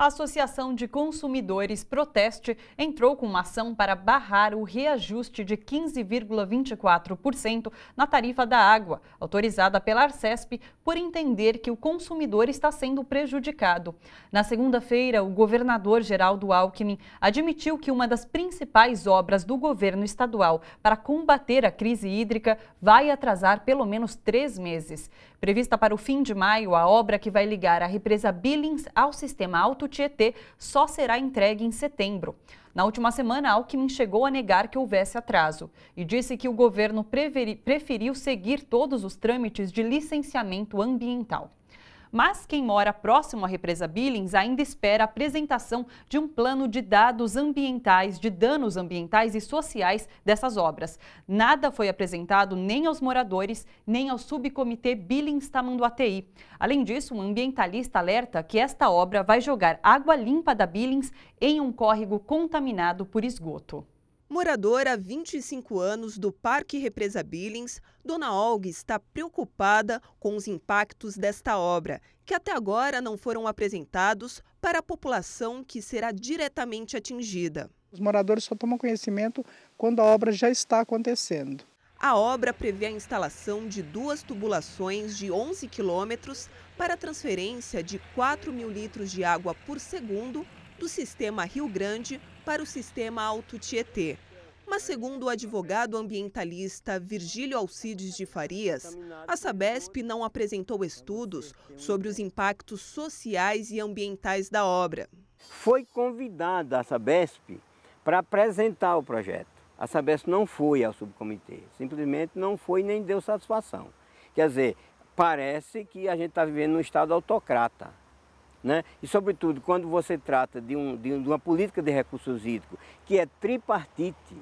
a Associação de Consumidores Proteste entrou com uma ação para barrar o reajuste de 15,24% na tarifa da água, autorizada pela Arcesp, por entender que o consumidor está sendo prejudicado. Na segunda-feira, o governador Geraldo Alckmin admitiu que uma das principais obras do governo estadual para combater a crise hídrica vai atrasar pelo menos três meses. Prevista para o fim de maio, a obra que vai ligar a represa Billings ao sistema auto Tietê só será entregue em setembro. Na última semana, Alckmin chegou a negar que houvesse atraso e disse que o governo preferiu seguir todos os trâmites de licenciamento ambiental mas quem mora próximo à represa Billings ainda espera a apresentação de um plano de dados ambientais, de danos ambientais e sociais dessas obras. Nada foi apresentado nem aos moradores, nem ao subcomitê Billings Tamanduateí. Além disso, um ambientalista alerta que esta obra vai jogar água limpa da Billings em um córrego contaminado por esgoto. Moradora há 25 anos do Parque Represa Billings, Dona Olga está preocupada com os impactos desta obra, que até agora não foram apresentados para a população que será diretamente atingida. Os moradores só tomam conhecimento quando a obra já está acontecendo. A obra prevê a instalação de duas tubulações de 11 quilômetros para transferência de 4 mil litros de água por segundo do sistema Rio Grande para o sistema Alto Tietê. Mas, segundo o advogado ambientalista Virgílio Alcides de Farias, a Sabesp não apresentou estudos sobre os impactos sociais e ambientais da obra. Foi convidada a Sabesp para apresentar o projeto. A Sabesp não foi ao subcomitê, simplesmente não foi nem deu satisfação. Quer dizer, parece que a gente está vivendo num estado autocrata. Né? E, sobretudo, quando você trata de, um, de uma política de recursos hídricos que é tripartite,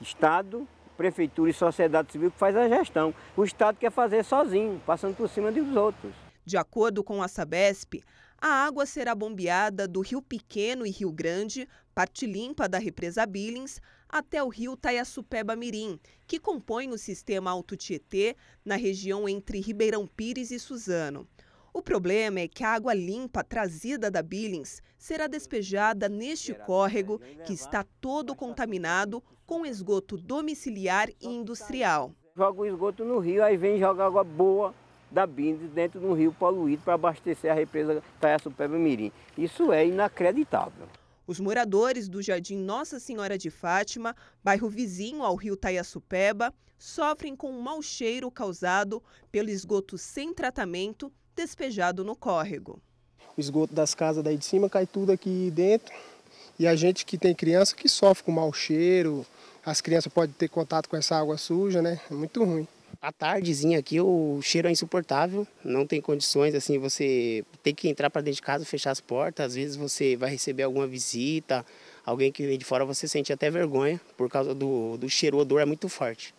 Estado, Prefeitura e sociedade civil que faz a gestão. O Estado quer fazer sozinho, passando por cima dos outros. De acordo com a Sabesp, a água será bombeada do Rio Pequeno e Rio Grande, parte limpa da represa Billings, até o rio Taiaçupeba Mirim, que compõe o sistema Alto Tietê, na região entre Ribeirão Pires e Suzano. O problema é que a água limpa trazida da Billings será despejada neste córrego, que está todo contaminado com esgoto domiciliar e tá industrial. Joga o esgoto no rio, aí vem jogar água boa da Billings dentro de um rio poluído para abastecer a represa Taiaçupeba Mirim. Isso é inacreditável. Os moradores do Jardim Nossa Senhora de Fátima, bairro vizinho ao rio Taiaçupeba, sofrem com o um mau cheiro causado pelo esgoto sem tratamento despejado no córrego. O esgoto das casas daí de cima cai tudo aqui dentro. E a gente que tem criança que sofre com mau cheiro, as crianças podem ter contato com essa água suja, né? É muito ruim. A tardezinha aqui o cheiro é insuportável, não tem condições assim, você tem que entrar para dentro de casa, fechar as portas, às vezes você vai receber alguma visita, alguém que vem de fora, você sente até vergonha por causa do, do cheiro, o odor é muito forte.